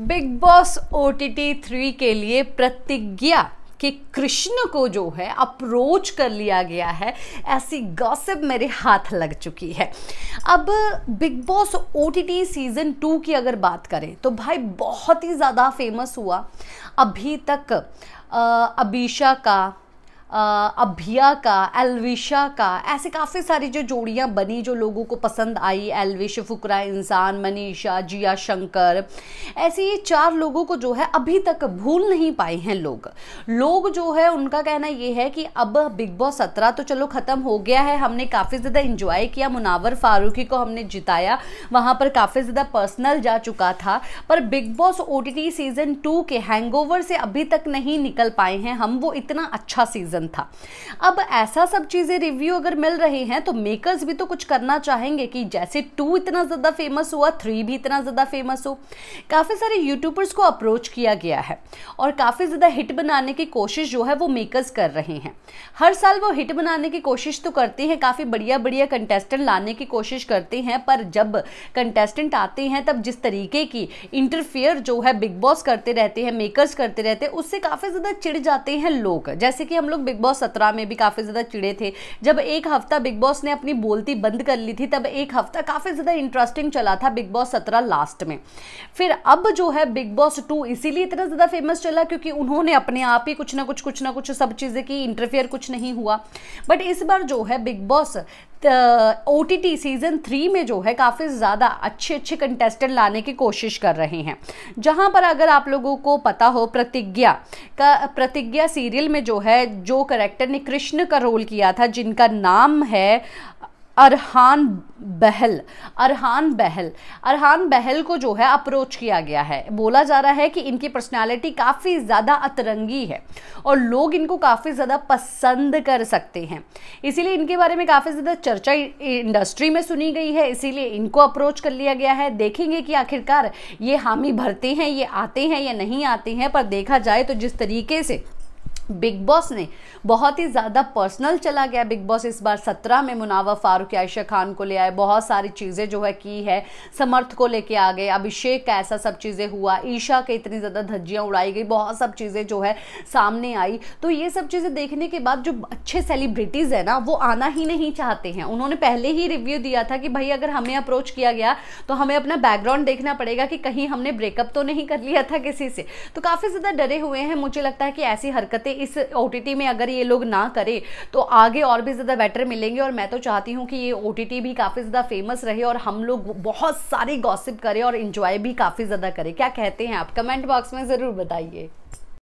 big Boss O T T three के लिए प्रतिज्ञा कि कृष्ण को जो है अप्रोच कर लिया गया है ऐसी गॉसिप मेरे हाथ लग चुकी है अब Bigg Boss O season two की अगर बात करें तो भाई बहुत ही ज़्यादा फेमस हुआ अभी तक अबीशा का अभिया का एलविशा का ऐसे काफ़ी सारी जो जोड़ियाँ बनी जो लोगों को पसंद आई एलविश फुकरा इंसान मनीषा जिया शंकर ऐसे ये चार लोगों को जो है अभी तक भूल नहीं पाए हैं लोग लोग जो है उनका कहना ये है कि अब बिग बॉस सत्रह तो चलो ख़त्म हो गया है हमने काफ़ी ज़्यादा इंजॉय किया मुनावर फारूकी को हमने जिताया वहाँ पर काफ़ी ज़्यादा पर्सनल जा चुका था पर Bigg Boss O season two के हैंगओवर से अभी तक नहीं निकल पाए हैं हम वो इतना अच्छा सीज़न पसंद था अब ऐसा सब चीज़ें रिव्यू अगर मिल रहे हैं तो मेकर्स भी तो कुछ करना चाहेंगे कि जैसे टू इतना ज़्यादा फेमस हुआ थ्री भी इतना ज़्यादा फेमस हो काफ़ी सारे यूट्यूबर्स को अप्रोच किया गया है और काफ़ी ज़्यादा हिट बनाने की कोशिश जो है वो मेकर्स कर रहे हैं हर साल वो हिट बनाने की कोशिश तो करते हैं काफ़ी बढ़िया बढ़िया कंटेस्टेंट लाने की कोशिश करते हैं पर जब कंटेस्टेंट आते हैं तब जिस तरीके की इंटरफेयर जो है बिग बॉस करते रहते हैं मेकर्स करते रहते हैं उससे काफ़ी ज़्यादा चिढ़ जाते हैं लोग जैसे कि हम लोग बिग बॉस सत्रह में भी काफ़ी ज़्यादा चिड़े थे जब एक हफ्ता बिग बॉस ने अपनी बोलती बंद कर ली थी तब एक हफ्ता काफ़ी ज़्यादा इंटरेस्टिंग चला था बिग बॉस सत्रह लास्ट में फिर अब जो है बिग बॉस टू इसीलिए इतना ज़्यादा फेमस चला क्योंकि उन्होंने अपने आप ही कुछ ना कुछ कुछ ना कुछ सब चीज़ें की इंटरफेयर कुछ नहीं हुआ बट इस बार जो है Bigg Boss O T T season three में जो है काफ़ी ज़्यादा अच्छे अच्छे कंटेस्टेंट लाने की कोशिश कर रहे हैं जहाँ पर अगर आप लोगों को पता हो प्रतिज्ञा का प्रतिज्ञा सीरियल में जो है जो करेक्टर ने कृष्ण का रोल किया था जिनका नाम है अरहान बहल अरहान बहल अरहान बहल को जो है अप्रोच किया गया है बोला जा रहा है कि इनकी पर्सनालिटी काफ़ी ज़्यादा अतरंगी है और लोग इनको काफ़ी ज़्यादा पसंद कर सकते हैं इसीलिए इनके बारे में काफ़ी ज़्यादा चर्चा इंडस्ट्री में सुनी गई है इसीलिए इनको अप्रोच कर लिया गया है देखेंगे कि आखिरकार ये हामी भरते हैं ये आते हैं या नहीं आते हैं पर देखा जाए तो जिस तरीके से बिग बॉस ने बहुत ही ज़्यादा पर्सनल चला गया बिग बॉस इस बार सत्रह में मुनावा फारूक आयशा खान को ले आए बहुत सारी चीज़ें जो है की है समर्थ को लेके आ गए अभिषेक का ऐसा सब चीज़ें हुआ ईशा के इतनी ज़्यादा धज्जियाँ उड़ाई गई बहुत सब चीज़ें जो है सामने आई तो ये सब चीज़ें देखने के बाद जो अच्छे सेलिब्रिटीज़ हैं ना वो आना ही नहीं चाहते हैं उन्होंने पहले ही रिव्यू दिया था कि भाई अगर हमें अप्रोच किया गया तो हमें अपना बैकग्राउंड देखना पड़ेगा कि कहीं हमने ब्रेकअप तो नहीं कर लिया था किसी से तो काफ़ी ज़्यादा डरे हुए हैं मुझे लगता है कि ऐसी हरकतें इस ओ में अगर ये लोग ना करें तो आगे और भी ज़्यादा बेटर मिलेंगे और मैं तो चाहती हूँ कि ये ओ भी काफ़ी ज़्यादा फेमस रहे और हम लोग बहुत सारी गॉसिप करें और इन्जॉय भी काफ़ी ज़्यादा करें क्या कहते हैं आप कमेंट बॉक्स में ज़रूर बताइए